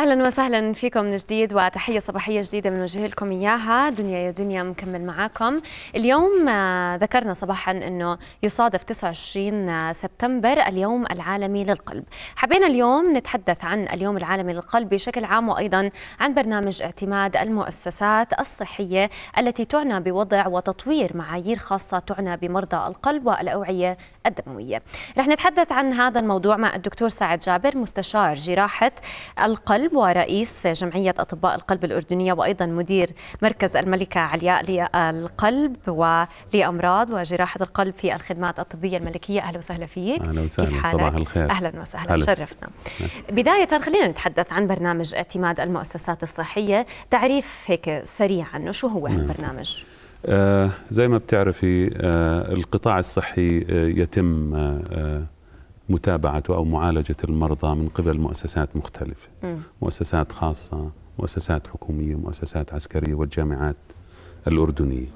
اهلا وسهلا فيكم من جديد وتحيه صباحيه جديده بنوجه لكم اياها دنيا يا دنيا مكمل معاكم اليوم آه، ذكرنا صباحا انه يصادف 29 آه، سبتمبر اليوم العالمي للقلب حبينا اليوم نتحدث عن اليوم العالمي للقلب بشكل عام وايضا عن برنامج اعتماد المؤسسات الصحيه التي تعنى بوضع وتطوير معايير خاصه تعنى بمرضى القلب والاوعيه الدمويه رح نتحدث عن هذا الموضوع مع الدكتور سعد جابر مستشار جراحه القلب القلب ورئيس جمعية أطباء القلب الأردنية وأيضا مدير مركز الملكة علياء للقلب ولأمراض وجراحة القلب في الخدمات الطبية الملكية أهلا وسهلا فيك أهلا وسهلا صباح الخير أهلا وسهلا شرفنا نعم. بداية خلينا نتحدث عن برنامج اعتماد المؤسسات الصحية تعريف هيك سريع عنه شو هو هالبرنامج؟ نعم. آه زي ما بتعرفي آه القطاع الصحي آه يتم آه, آه، متابعة أو معالجة المرضى من قبل مؤسسات مختلفة مؤسسات خاصة مؤسسات حكومية مؤسسات عسكرية والجامعات الأردنية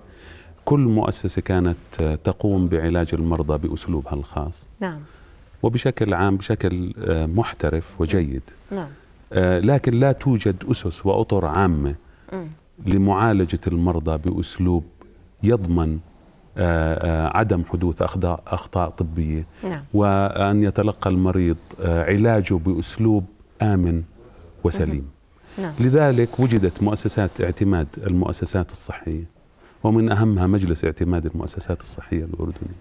كل مؤسسة كانت تقوم بعلاج المرضى بأسلوبها الخاص نعم وبشكل عام بشكل محترف وجيد نعم آه، لكن لا توجد أسس وأطر عامة م. لمعالجة المرضى بأسلوب يضمن عدم حدوث اخطاء طبيه نعم. وان يتلقى المريض آه، علاجه باسلوب امن وسليم نعم. لذلك وجدت مؤسسات اعتماد المؤسسات الصحيه ومن اهمها مجلس اعتماد المؤسسات الصحيه الاردني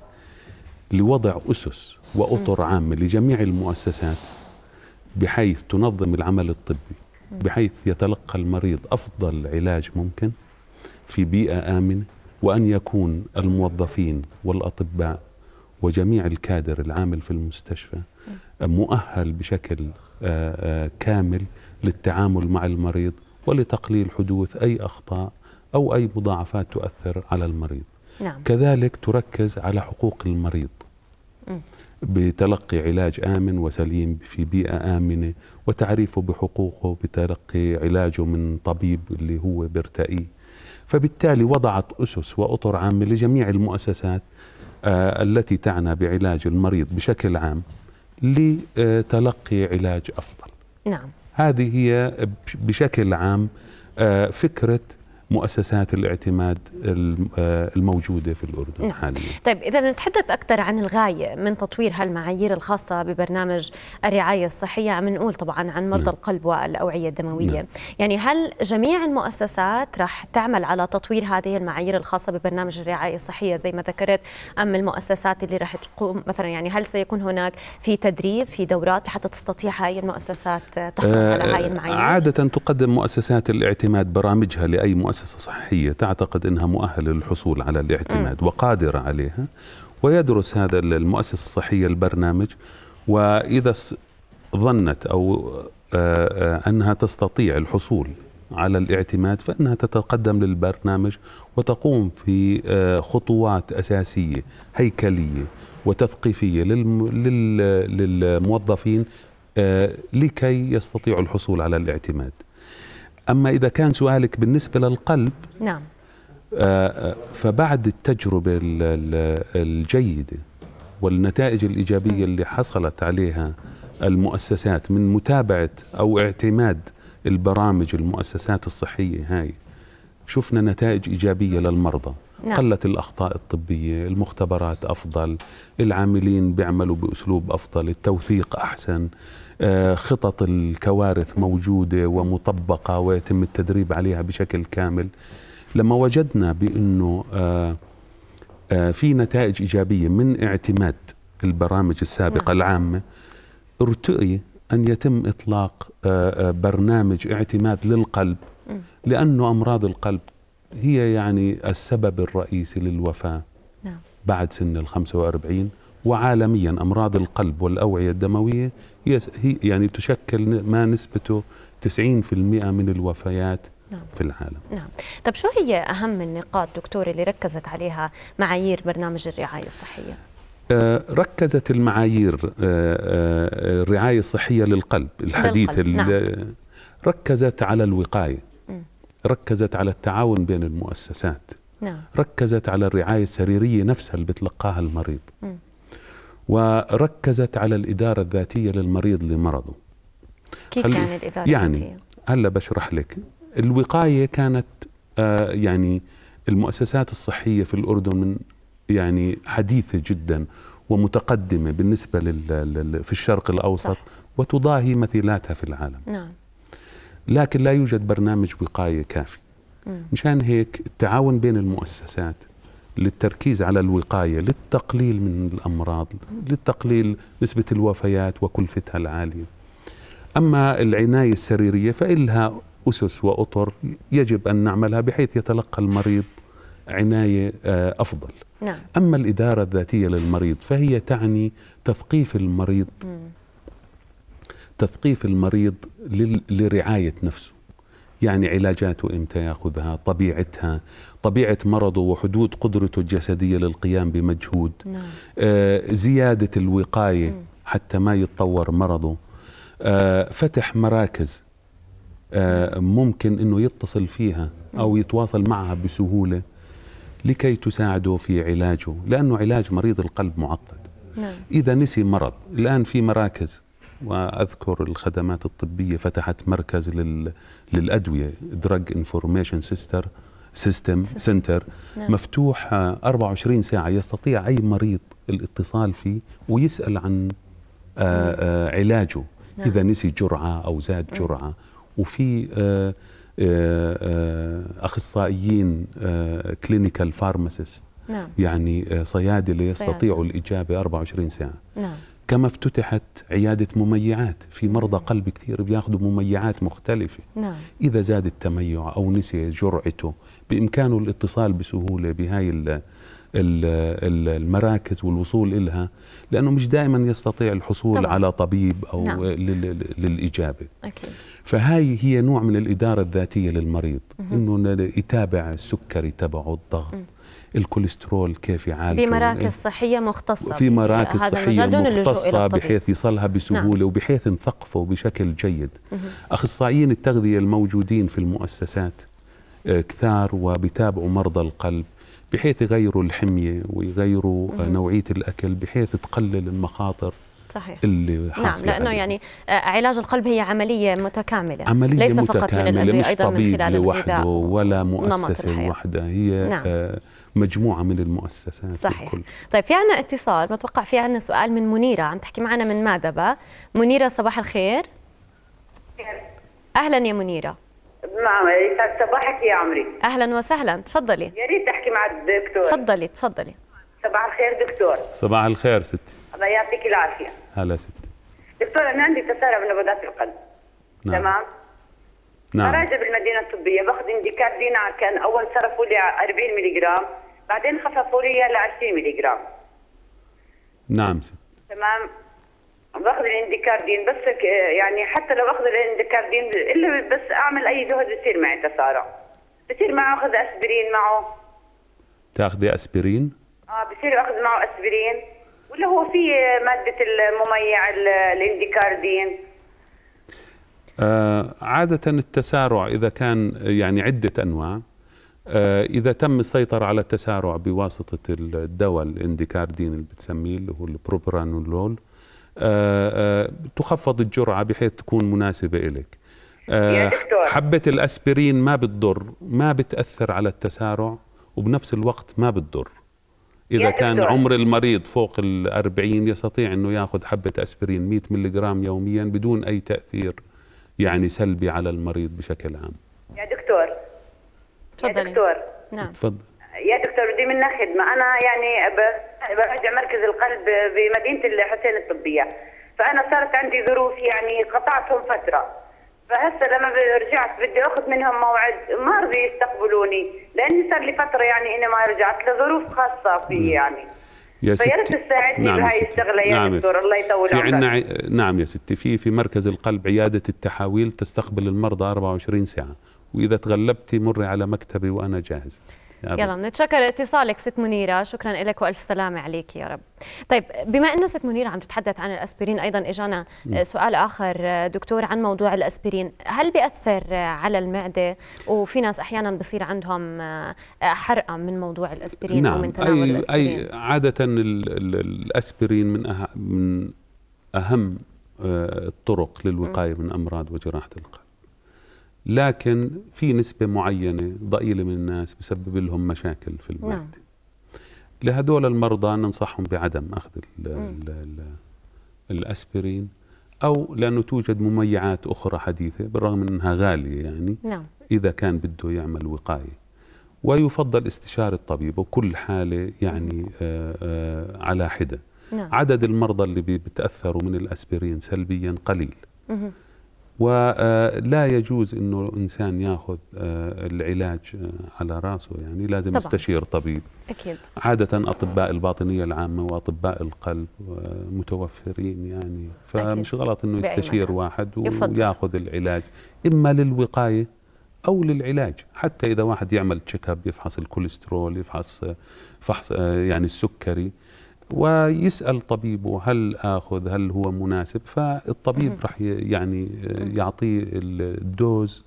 لوضع اسس واطر عامه لجميع المؤسسات بحيث تنظم العمل الطبي بحيث يتلقى المريض افضل علاج ممكن في بيئه امنه وأن يكون الموظفين والأطباء وجميع الكادر العامل في المستشفى مؤهل بشكل آه، آه، كامل للتعامل مع المريض ولتقليل حدوث أي أخطاء أو أي مضاعفات تؤثر على المريض نعم. كذلك تركز على حقوق المريض بتلقي علاج آمن وسليم في بيئة آمنة وتعريفه بحقوقه بتلقي علاجه من طبيب اللي هو بيرتقيه فبالتالي وضعت أسس وأطر عامة لجميع المؤسسات آه، التي تعنى بعلاج المريض بشكل عام لتلقي علاج أفضل نعم هذه هي بشكل عام آه، فكرة مؤسسات الاعتماد آه، الموجودة في الأردن نعم. حاليا طيب إذا بنتحدث أكثر عن الغاية من تطوير هالمعايير الخاصة ببرنامج الرعاية الصحية عم نقول طبعا عن مرضى نعم. القلب والأوعية الدموية نعم. يعني هل جميع المؤسسات رح تعمل على تطوير هذه المعايير الخاصة ببرنامج الرعاية الصحية زي ما ذكرت أم المؤسسات اللي رح تقوم مثلا يعني هل سيكون هناك في تدريب في دورات حتى تستطيع هاي المؤسسات تحصل آه على هاي آه، المعايير عادة تقدم مؤسسات الاعتماد برامجها لأي مؤسسة مؤسسة صحية تعتقد أنها مؤهلة للحصول على الاعتماد وقادرة عليها ويدرس هذا المؤسسة الصحية البرنامج وإذا ظنت أو آه، آه، أنها تستطيع الحصول على الاعتماد فإنها تتقدم للبرنامج وتقوم في آه، خطوات أساسية هيكلية وتثقيفية للموظفين لكي يستطيعوا الحصول على الاعتماد أما إذا كان سؤالك بالنسبة للقلب نعم آه، آه، فبعد التجربة الجيدة والنتائج الإيجابية اللي حصلت عليها المؤسسات من متابعة أو اعتماد البرامج المؤسسات الصحية هاي شفنا نتائج إيجابية للمرضى نعم. قلت الأخطاء الطبية المختبرات أفضل العاملين بيعملوا بأسلوب أفضل التوثيق أحسن آه، خطط الكوارث موجودة ومطبقة ويتم التدريب عليها بشكل كامل لما وجدنا بأنه آه، آه، في نتائج إيجابية من اعتماد البرامج السابقة نعم. العامة ارتئي أن يتم إطلاق برنامج اعتماد للقلب لأنه أمراض القلب هي يعني السبب الرئيسي للوفاة نعم. بعد سن ال 45 وعالميا أمراض القلب والأوعية الدموية هي هي يعني تشكل ما نسبته 90% من الوفيات نعم. في العالم نعم طب شو هي أهم النقاط دكتور اللي ركزت عليها معايير برنامج الرعاية الصحية؟ آه، ركزت المعايير آه، آه، الرعاية الصحية للقلب الحديث نعم. ركزت على الوقاية ركزت على التعاون بين المؤسسات نعم. ركزت على الرعاية السريرية نفسها اللي بتلقاها المريض م. وركزت على الإدارة الذاتية للمريض لمرضه كيف كانت الإدارة الإدارة يعني هلا بشرح لك الوقاية كانت آه يعني المؤسسات الصحية في الأردن من يعني حديثة جدا ومتقدمة بالنسبة لل... لل... في الشرق الأوسط صح. وتضاهي مثيلاتها في العالم نعم لكن لا يوجد برنامج وقاية كافي مشان هيك التعاون بين المؤسسات للتركيز على الوقايه للتقليل من الامراض للتقليل نسبه الوفيات وكلفتها العاليه اما العنايه السريريه فإلها اسس واطر يجب ان نعملها بحيث يتلقى المريض عنايه آه، افضل نعم. اما الاداره الذاتيه للمريض فهي تعني تثقيف المريض تثقيف المريض لرعايه نفسه يعني علاجاته امتى ياخذها طبيعتها طبيعة مرضه وحدود قدرته الجسدية للقيام بمجهود نعم. آه زيادة الوقاية حتى ما يتطور مرضه آه فتح مراكز آه ممكن أنه يتصل فيها أو يتواصل معها بسهولة لكي تساعده في علاجه لأنه علاج مريض القلب معقد نعم. إذا نسي مرض الآن في مراكز واذكر الخدمات الطبيه فتحت مركز لل... للادويه دراج انفورميشن سيستر سيستم سنتر نعم. مفتوح 24 ساعة يستطيع أي مريض الاتصال فيه ويسأل عن آه، آه، علاجه نعم. إذا نسي جرعة أو زاد نعم. جرعة وفي آه، أخصائيين كلينيكال نعم. فارماسيست يعني صيادلة يستطيعوا الإجابة 24 ساعة نعم. كما افتتحت عيادة مميعات في مرضى قلب كثير بياخذوا مميعات مختلفة نعم. إذا زاد التميع أو نسي جرعته بإمكانه الاتصال بسهولة بهاي المراكز والوصول إلها لأنه مش دائما يستطيع الحصول طبعا. على طبيب أو نعم. للإجابة أكيد. فهاي هي نوع من الإدارة الذاتية للمريض أنه يتابع السكري تبعه الضغط الكوليسترول كيف يعالجه بمراكز صحيه مختصه في مراكز صحيه مختصه بحيث يصلها بسهوله نعم. وبحيث نثقفه بشكل جيد اخصائيين التغذيه الموجودين في المؤسسات كثار وبتابعوا مرضى القلب بحيث يغيروا الحمية ويغيروا مم. نوعية الأكل بحيث تقلل المخاطر صحيح. اللي نعم لأنه يعني آه، علاج القلب هي عملية متكاملة عملية ليس متكاملة فقط من الأدوية مش أيضا طبيب من خلال لوحده ولا مؤسسة لوحده هي نعم. آه، مجموعه من المؤسسات صحيح الكل. طيب في عنا اتصال بتوقع في عنا سؤال من منيره عم تحكي معنا من مادبه منيره صباح الخير اهلا يا منيره نعم صباحك يا عمري اهلا وسهلا تفضلي يا ريت احكي مع الدكتور تفضلي تفضلي صباح الخير دكتور صباح الخير ستي الله يعطيك العافيه هلا ستي دكتور انا عندي تسارع من نبضات القلب نعم تمام نعم راجع بالمدينه الطبيه باخذ انديكات دينا كان اول صرفوا لي 40 جرام بعدين خففوا لي ل 20 جرام نعم ست تمام باخذ الانديكاردين بس يعني حتى لو اخذ الانديكاردين الا بس اعمل اي جهد بصير معي تسارع بصير معه اخذ اسبرين معه تاخذي اسبرين؟ اه بصير اخذ معه اسبرين ولا هو في ماده المميع الانديكاردين؟ آه عادة التسارع إذا كان يعني عدة أنواع آه إذا تم السيطرة على التسارع بواسطة الدواء الانديكاردين اللي بتسميه اللي هو البروبرانولول آه، آه، تخفض الجرعه بحيث تكون مناسبه إليك آه، يا دكتور حبه الاسبرين ما بتضر ما بتاثر على التسارع وبنفس الوقت ما بتضر اذا كان عمر المريض فوق ال40 يستطيع انه ياخذ حبه اسبرين 100 جرام يوميا بدون اي تاثير يعني سلبي على المريض بشكل عام يا دكتور تفضلي. يا دكتور نعم تفضل يا دكتور بدي منك خدمه انا يعني برجع مركز القلب بمدينه الحسين الطبيه فانا صارت عندي ظروف يعني قطعتهم فتره فهسه لما رجعت بدي اخذ منهم موعد ما رضي يستقبلوني لاني صار لي فتره يعني اني ما رجعت لظروف خاصه في نعم. يعني يا ستي تساعدني نعم يا الشغله يا نعم دكتور الله يطول في عندنا عي... نعم يا ستي في في مركز القلب عياده التحاويل تستقبل المرضى 24 ساعه واذا تغلبتي مري على مكتبي وانا جاهز يا يلا بنتشكر اتصالك ست منيره شكرا لك والف سلامه عليك يا رب طيب بما انه ست منيره عم تتحدث عن الاسبرين ايضا اجانا م. سؤال اخر دكتور عن موضوع الاسبرين هل بياثر على المعده وفي ناس احيانا بصير عندهم آه، حرقه من موضوع الاسبرين نعم. ومن تناول أي الاسبرين اي عاده الاسبرين من أه من اهم آه، الطرق للوقايه م. من امراض وجراحه القلب لكن في نسبة معينة ضئيلة من الناس بسبب لهم مشاكل في المعدة نعم. لهدول المرضى ننصحهم بعدم أخذ الـ الـ الـ الأسبرين أو لأنه توجد مميعات أخرى حديثة بالرغم من أنها غالية يعني نعم. إذا كان بده يعمل وقاية ويفضل استشارة طبيب وكل حالة يعني آآ آآ آه، آه، على حدة نعم. عدد المرضى اللي بتأثروا من الأسبرين سلبيا قليل مه. ولا آه، يجوز انه الانسان ياخذ آه، العلاج آه، على راسه يعني لازم يستشير طبيب اكيد عاده اطباء الباطنيه العامه واطباء القلب متوفرين يعني فمش غلط انه يستشير واحد وياخذ العلاج اما للوقايه او للعلاج حتى اذا واحد يعمل تشيك اب يفحص الكوليسترول يفحص فحص يعني السكري ويسال طبيبه هل اخذ هل هو مناسب فالطبيب راح يعني يعطيه الدوز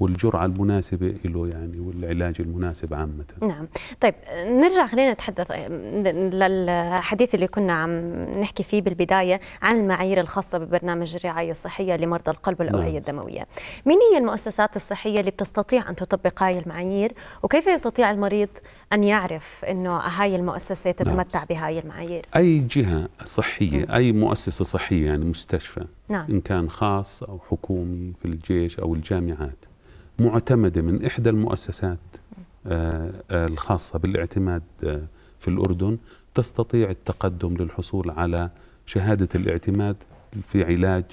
والجرعة المناسبة له يعني والعلاج المناسب عامة نعم طيب نرجع خلينا نتحدث للحديث اللي كنا عم نحكي فيه بالبداية عن المعايير الخاصة ببرنامج الرعاية الصحية لمرضى القلب والأوعية نعم. الدموية مين هي المؤسسات الصحية اللي بتستطيع أن تطبق هاي المعايير وكيف يستطيع المريض أن يعرف أنه هاي المؤسسة نعم. تتمتع نعم. بهاي المعايير أي جهة صحية م. أي مؤسسة صحية يعني مستشفى نعم. إن كان خاص أو حكومي في الجيش أو الجامعات معتمدة من إحدى المؤسسات آه،, آه الخاصة بالاعتماد آه في الأردن تستطيع التقدم للحصول على شهادة الاعتماد في علاج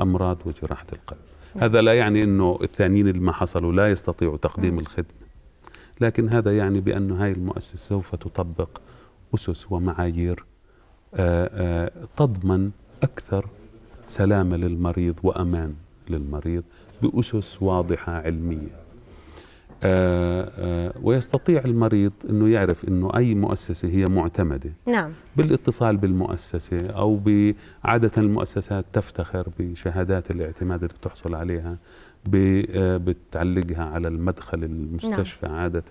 أمراض وجراحة القلب هذا لا يعني أنه الثانيين اللي ما حصلوا لا يستطيعوا تقديم الخدمة لكن هذا يعني بأن هذه المؤسسة سوف تطبق أسس ومعايير آه، آه، تضمن أكثر سلامة للمريض وأمان للمريض بأسس واضحة علمية آآ آه، آآ ويستطيع المريض انه يعرف انه اي مؤسسه هي معتمده نعم بالاتصال بالمؤسسه او بعاده المؤسسات تفتخر بشهادات الاعتماد اللي تحصل عليها آه، بتعلقها على المدخل المستشفى نعم. عادة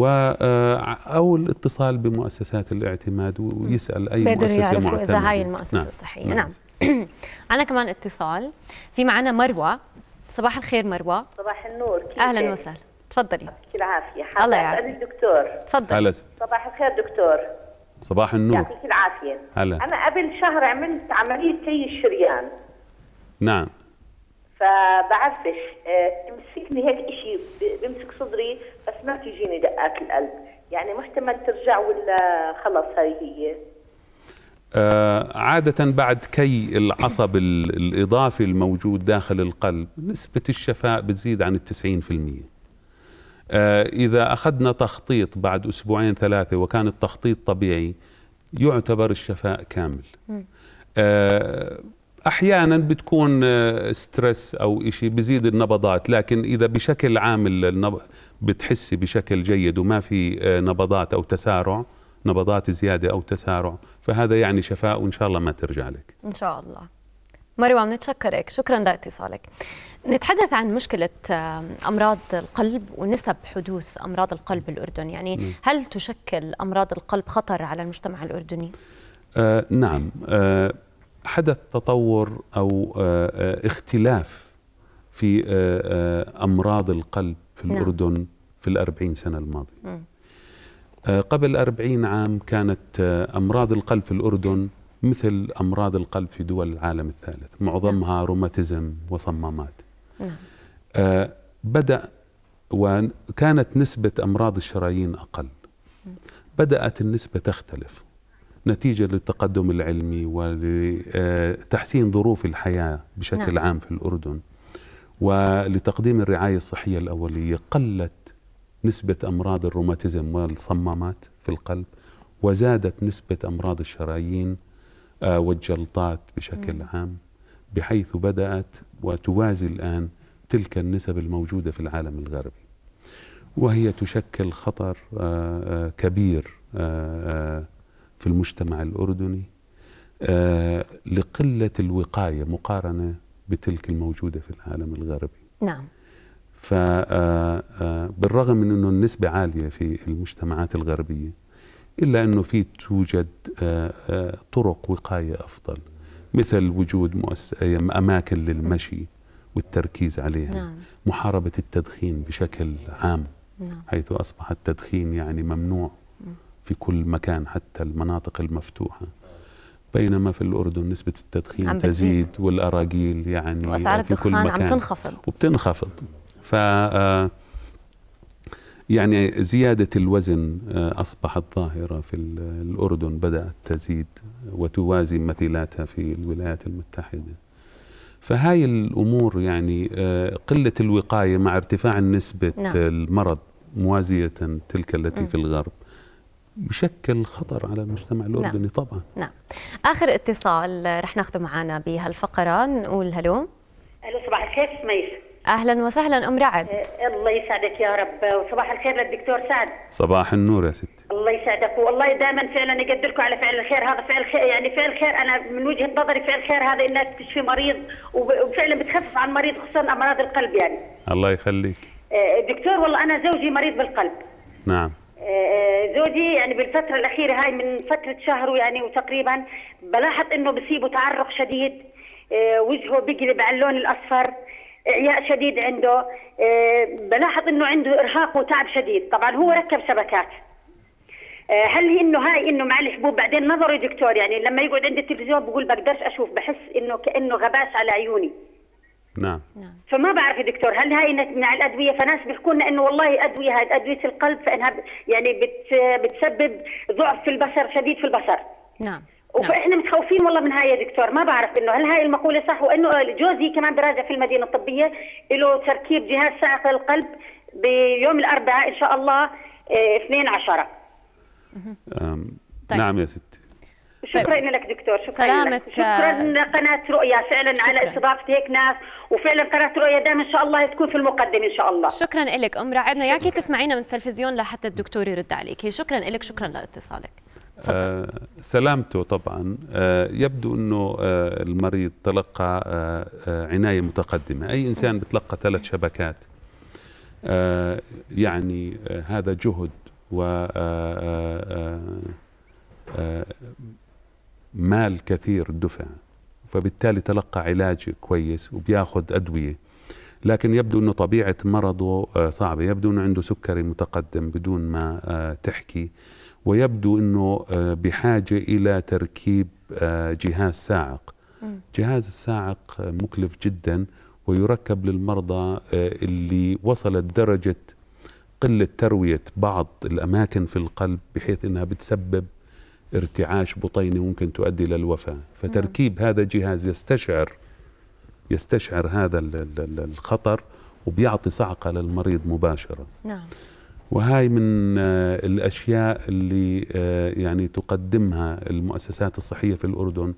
آه، أو الاتصال بمؤسسات الاعتماد ويسأل أي مؤسسة معتمدة إذا هاي نعم. المؤسسة نعم. الصحية نعم, نعم. أنا كمان اتصال في معنا مروة صباح الخير مروة صباح النور كيف أهلا وسهلا تفضلي يعطيك العافية الله يعافيك الدكتور تفضل هلا صباح الخير دكتور صباح النور يعطيك العافية هلا أنا قبل شهر عملت عملية تي الشريان نعم فبعرفش آه، تمسكني هيك شيء بمسك صدري بس ما تجيني دقات القلب يعني محتمل ترجع ولا خلص هاي هي آه عادة بعد كي العصب الإضافي الموجود داخل القلب نسبة الشفاء بتزيد عن التسعين في المية آه، إذا أخذنا تخطيط بعد أسبوعين ثلاثة وكان التخطيط طبيعي يعتبر الشفاء كامل آه احيانا بتكون ستريس آه، او شيء بزيد النبضات لكن اذا بشكل عام بتحسي بشكل جيد وما في آه، نبضات او تسارع نبضات زياده او تسارع فهذا يعني شفاء وان شاء الله ما ترجع لك ان شاء الله مريم بنتشكرك شكرا لاتصالك نتحدث عن مشكلة آه، أمراض القلب ونسب حدوث أمراض القلب الأردن يعني نعم. هل تشكل أمراض القلب خطر على المجتمع الأردني؟ آه نعم آه حدث تطور او آه، آه، اختلاف في آه، امراض القلب في نعم. الاردن في الأربعين سنه الماضيه قبل أربعين عام كانت أمراض القلب في الأردن مثل أمراض القلب في دول العالم الثالث معظمها نعم. روماتيزم وصمامات نعم. بدأ وكانت نسبة أمراض الشرايين أقل بدأت النسبة تختلف نتيجة للتقدم العلمي ولتحسين ظروف الحياة بشكل نعم. عام في الأردن ولتقديم الرعاية الصحية الأولية قلت نسبة أمراض الروماتيزم والصمامات في القلب وزادت نسبة أمراض الشرايين آه، والجلطات بشكل م. نعم. عام بحيث بدأت وتوازي الآن تلك النسب الموجودة في العالم الغربي وهي تشكل خطر آه، آه، كبير في المجتمع الأردني آه، لقلة الوقاية مقارنة بتلك الموجودة في العالم الغربي نعم فبالرغم آه، آه، من أنه النسبة عالية في المجتمعات الغربية إلا أنه في توجد طرق وقاية أفضل مثل وجود مؤس... أماكن للمشي والتركيز عليها نعم. محاربة التدخين بشكل عام نعم. حيث أصبح التدخين يعني ممنوع في كل مكان حتى المناطق المفتوحة بينما في الأردن نسبة التدخين تزيد والأراجيل يعني وأسعار في كل مكان عم تنخفض وبتنخفض ف آه، يعني زيادة الوزن آه، أصبحت ظاهرة في الأردن بدأت تزيد وتوازي مثيلاتها في الولايات المتحدة فهاي الأمور يعني آه، قلة الوقاية مع ارتفاع نسبة نعم. المرض موازية تلك التي م. في الغرب بشكل خطر على المجتمع نعم. الاردني نعم. طبعا نعم اخر اتصال رح ناخذه معنا بهالفقره نقول هلو الو صباح الخير ميس اهلا وسهلا ام رعد أه، الله يسعدك يا رب وصباح الخير للدكتور سعد صباح النور يا ستي الله يسعدك والله دائما فعلا اقدركم على فعل الخير هذا فعل خير يعني فعل خير انا من وجهه نظري فعل خير هذا انك تشفي مريض وفعلا بتخفف عن مريض خصوصا امراض القلب يعني الله يخليك أه، دكتور والله انا زوجي مريض بالقلب نعم زوجي يعني بالفترة الأخيرة هاي من فترة شهر يعني وتقريبا بلاحظ إنه بصيبه تعرق شديد آه، وجهه بقلب على اللون الأصفر إعياء شديد عنده آه، بلاحظ إنه عنده إرهاق وتعب شديد طبعا هو ركب شبكات آه، هل هي انه هاي انه مع الحبوب بعدين نظري دكتور يعني لما يقعد عند التلفزيون بقول بقدرش اشوف بحس انه كانه غباش على عيوني نعم. نعم فما بعرف يا دكتور هل هاي من الادويه فناس بيحكوا لنا انه والله ادويه هاي ادويه القلب فانها يعني بت بتسبب ضعف في البصر شديد في البصر نعم وفاحنا نعم. متخوفين والله من هاي يا دكتور ما بعرف انه هل هاي المقوله صح وانه جوزي كمان براجع في المدينه الطبيه له تركيب جهاز ساعه القلب بيوم الاربعاء ان شاء الله 2 آه، 10 طيب. نعم يا ست شكرا طيب. لك دكتور شكرا سلامة لك. شكرا آه، قناة رؤيا فعلا شكرا. على استضافة هيك ناس وفعلا قناة رؤيا دائما إن شاء الله تكون في المقدمة إن شاء الله شكرا لك أم رعدنا ياكي تسمعينا من التلفزيون لحتى الدكتور يرد عليك شكرا لك شكرا لاتصالك آه سلامته طبعا آه يبدو انه آه المريض تلقى آه،, آه عنايه متقدمه، اي انسان بتلقى ثلاث شبكات آه يعني آه هذا جهد و آه آه آه, آه، مال كثير دفع فبالتالي تلقى علاج كويس وبياخذ أدوية لكن يبدو أنه طبيعة مرضه آه، صعبة يبدو أنه عنده سكري متقدم بدون ما آه، تحكي ويبدو أنه آه، بحاجة إلى تركيب جهاز ساعق جهاز الساعق مكلف جدا ويركب للمرضى اللي وصلت درجة قلة تروية بعض الأماكن في القلب بحيث أنها بتسبب ارتعاش بطيني ممكن تؤدي إلى الوفاة فتركيب نعم. هذا الجهاز يستشعر يستشعر هذا الخطر وبيعطي صعقة للمريض مباشرة نعم وهاي من آه، الأشياء اللي آه، يعني تقدمها المؤسسات الصحية في الأردن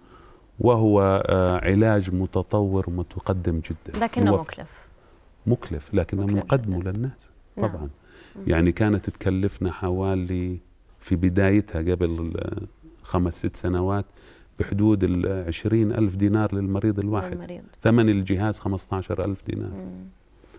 وهو آه، علاج متطور متقدم جدا لكنه مكلف مكلف لكنه بنقدمه للناس طبعا نعم. يعني كانت تكلفنا حوالي في بدايتها قبل خمس ست سنوات بحدود ال ألف دينار للمريض الواحد للمريض. ثمن الجهاز 15 ألف دينار مم. نعم.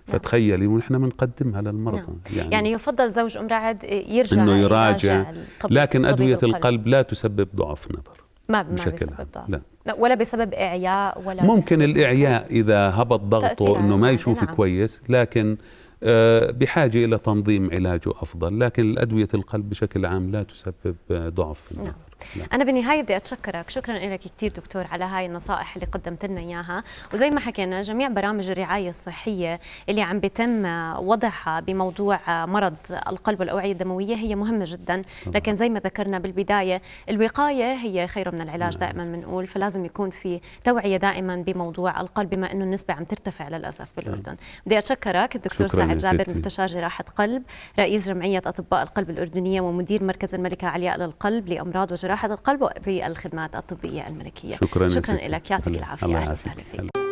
فتخيلي ونحن بنقدمها للمرضى نعم. يعني, يعني يفضل زوج ام رعد يرجع انه يراجع لكن ادويه القلب. القلب لا تسبب ضعف نظر ما بشكل عام لا. لا ولا بسبب اعياء ولا ممكن الاعياء اذا هبط ضغطه انه ما يشوف نعم. كويس لكن آه، بحاجة إلى تنظيم علاجه أفضل لكن الأدوية القلب بشكل عام لا تسبب آه، ضعف في نعم. النظر نعم. انا بالنهايه بدي اتشكرك شكرا لك كثير دكتور على هاي النصائح اللي قدمت لنا اياها وزي ما حكينا جميع برامج الرعايه الصحيه اللي عم بيتم وضعها بموضوع مرض القلب والاوعيه الدمويه هي مهمه جدا لكن زي ما ذكرنا بالبدايه الوقايه هي خير من العلاج نعم. دائما بنقول فلازم يكون في توعيه دائما بموضوع القلب بما انه النسبه عم ترتفع للاسف نعم. بالاردن بدي اتشكرك الدكتور سعد جابر مستشار جراحه قلب رئيس جمعيه اطباء القلب الاردنيه ومدير مركز الملكه علياء للقلب لامراض وجراحه جراحه القلب في الخدمات الطبيه الملكيه شكرا شكرا لك يعطيك العافيه اهلا وسهلا فيك